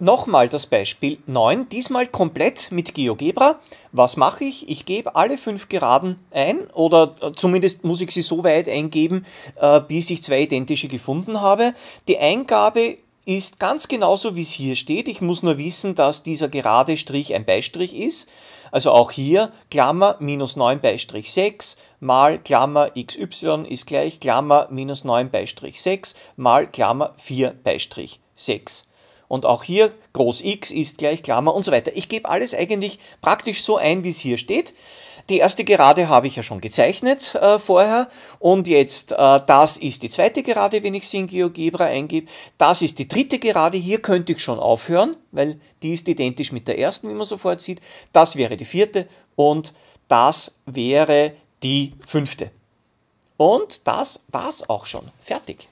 Nochmal das Beispiel 9, diesmal komplett mit GeoGebra. Was mache ich? Ich gebe alle fünf Geraden ein oder äh, zumindest muss ich sie so weit eingeben, äh, bis ich zwei identische gefunden habe. Die Eingabe ist ganz genauso, wie es hier steht. Ich muss nur wissen, dass dieser gerade Strich ein Beistrich ist. Also auch hier Klammer minus 9 Beistrich 6 mal Klammer xy ist gleich Klammer minus 9 Beistrich 6 mal Klammer 4 Beistrich 6. Und auch hier groß X ist gleich Klammer und so weiter. Ich gebe alles eigentlich praktisch so ein, wie es hier steht. Die erste Gerade habe ich ja schon gezeichnet äh, vorher und jetzt äh, das ist die zweite Gerade, wenn ich sie in GeoGebra eingebe. Das ist die dritte Gerade, hier könnte ich schon aufhören, weil die ist identisch mit der ersten, wie man sofort sieht. Das wäre die vierte und das wäre die fünfte. Und das war's auch schon. Fertig.